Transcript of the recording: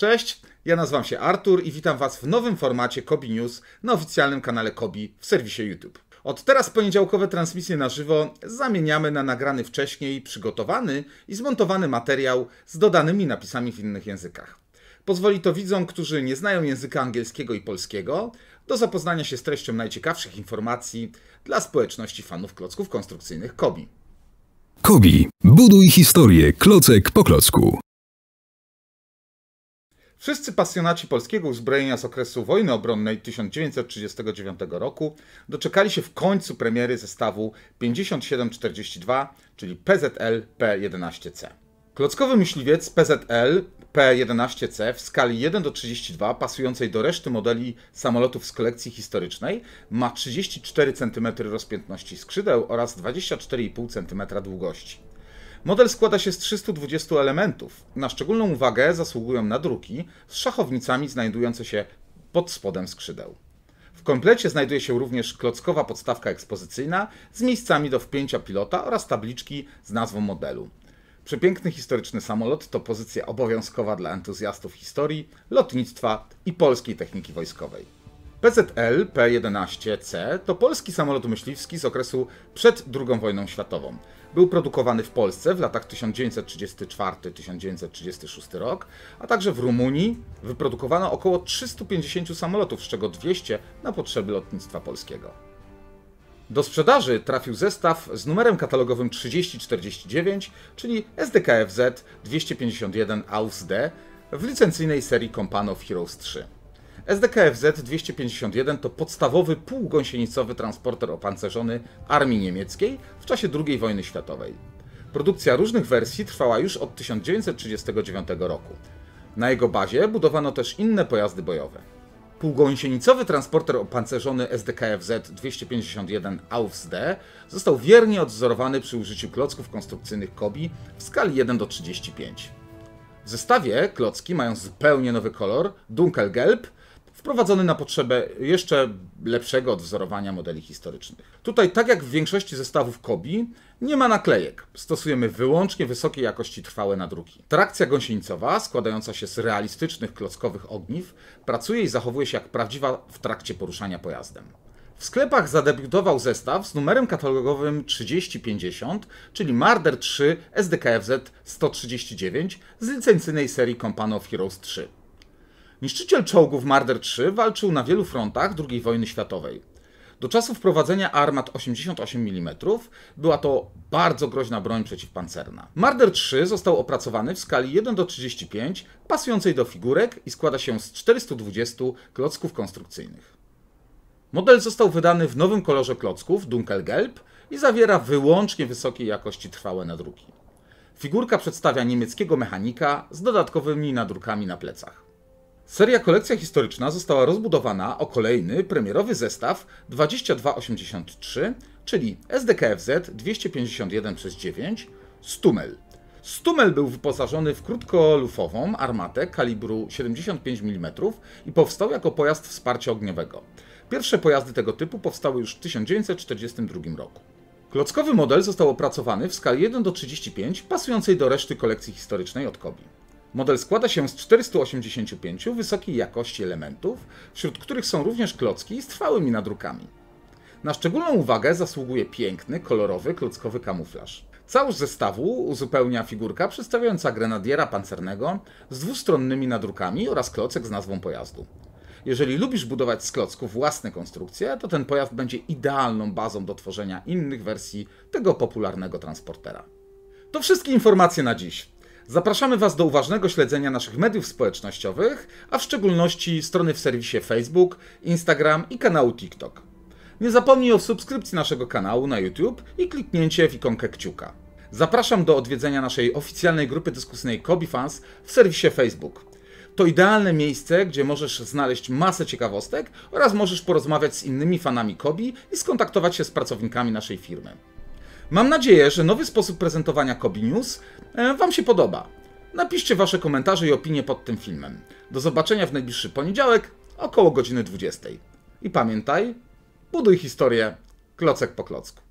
Cześć, ja nazywam się Artur i witam Was w nowym formacie Kobi News na oficjalnym kanale Kobi w serwisie YouTube. Od teraz poniedziałkowe transmisje na żywo zamieniamy na nagrany wcześniej, przygotowany i zmontowany materiał z dodanymi napisami w innych językach. Pozwoli to widzom, którzy nie znają języka angielskiego i polskiego, do zapoznania się z treścią najciekawszych informacji dla społeczności fanów klocków konstrukcyjnych Kobi. Kobi. Buduj historię klocek po klocku. Wszyscy pasjonaci polskiego uzbrojenia z okresu wojny obronnej 1939 roku doczekali się w końcu premiery zestawu 5742, czyli PZL P11C. Klockowy myśliwiec PZL P11C w skali 1 do 32, pasującej do reszty modeli samolotów z kolekcji historycznej, ma 34 cm rozpiętności skrzydeł oraz 24,5 cm długości. Model składa się z 320 elementów. Na szczególną uwagę zasługują nadruki z szachownicami znajdujące się pod spodem skrzydeł. W komplecie znajduje się również klockowa podstawka ekspozycyjna z miejscami do wpięcia pilota oraz tabliczki z nazwą modelu. Przepiękny historyczny samolot to pozycja obowiązkowa dla entuzjastów historii, lotnictwa i polskiej techniki wojskowej. PZL P-11C to polski samolot myśliwski z okresu przed II wojną światową. Był produkowany w Polsce w latach 1934-1936 rok, a także w Rumunii wyprodukowano około 350 samolotów, z czego 200 na potrzeby lotnictwa polskiego. Do sprzedaży trafił zestaw z numerem katalogowym 3049, czyli SDKFZ 251 AUSD w licencyjnej serii Kompanów Heroes 3. SDKFZ 251 to podstawowy półgąsienicowy transporter opancerzony armii niemieckiej w czasie II wojny światowej. Produkcja różnych wersji trwała już od 1939 roku. Na jego bazie budowano też inne pojazdy bojowe. Półgąsienicowy transporter opancerzony SDKFZ 251 AUFS D został wiernie odwzorowany przy użyciu klocków konstrukcyjnych KOBI w skali 1 do 35. W zestawie klocki mają zupełnie nowy kolor, dunkelgelb, wprowadzony na potrzebę jeszcze lepszego odwzorowania modeli historycznych. Tutaj, tak jak w większości zestawów KOBI, nie ma naklejek. Stosujemy wyłącznie wysokiej jakości trwałe nadruki. Trakcja gąsienicowa, składająca się z realistycznych klockowych ogniw, pracuje i zachowuje się jak prawdziwa w trakcie poruszania pojazdem. W sklepach zadebiutował zestaw z numerem katalogowym 3050, czyli Marder 3 SDKFZ 139 z licencyjnej serii Company of Heroes 3. Niszczyciel czołgów Marder III walczył na wielu frontach II wojny światowej. Do czasu wprowadzenia armat 88 mm była to bardzo groźna broń przeciwpancerna. Marder 3 został opracowany w skali 1 do 35, pasującej do figurek i składa się z 420 klocków konstrukcyjnych. Model został wydany w nowym kolorze klocków Dunkelgelb i zawiera wyłącznie wysokiej jakości trwałe nadruki. Figurka przedstawia niemieckiego mechanika z dodatkowymi nadrukami na plecach. Seria Kolekcja Historyczna została rozbudowana o kolejny premierowy zestaw 2283, czyli SDKFZ 251 x 9 Stumel. Stumel był wyposażony w krótkolufową armatę kalibru 75 mm i powstał jako pojazd wsparcia ogniowego. Pierwsze pojazdy tego typu powstały już w 1942 roku. Klockowy model został opracowany w skali 1 do 35, pasującej do reszty kolekcji historycznej od Kobi. Model składa się z 485 wysokiej jakości elementów, wśród których są również klocki z trwałymi nadrukami. Na szczególną uwagę zasługuje piękny, kolorowy, klockowy kamuflaż. Całość zestawu uzupełnia figurka przedstawiająca grenadiera pancernego z dwustronnymi nadrukami oraz klocek z nazwą pojazdu. Jeżeli lubisz budować z klocków własne konstrukcje, to ten pojazd będzie idealną bazą do tworzenia innych wersji tego popularnego transportera. To wszystkie informacje na dziś. Zapraszamy Was do uważnego śledzenia naszych mediów społecznościowych, a w szczególności strony w serwisie Facebook, Instagram i kanału TikTok. Nie zapomnij o subskrypcji naszego kanału na YouTube i kliknięcie w ikonkę kciuka. Zapraszam do odwiedzenia naszej oficjalnej grupy dyskusyjnej KobiFans Fans w serwisie Facebook. To idealne miejsce, gdzie możesz znaleźć masę ciekawostek oraz możesz porozmawiać z innymi fanami Kobi i skontaktować się z pracownikami naszej firmy. Mam nadzieję, że nowy sposób prezentowania Kobi News e, Wam się podoba. Napiszcie Wasze komentarze i opinie pod tym filmem. Do zobaczenia w najbliższy poniedziałek około godziny 20. I pamiętaj, buduj historię klocek po klocku.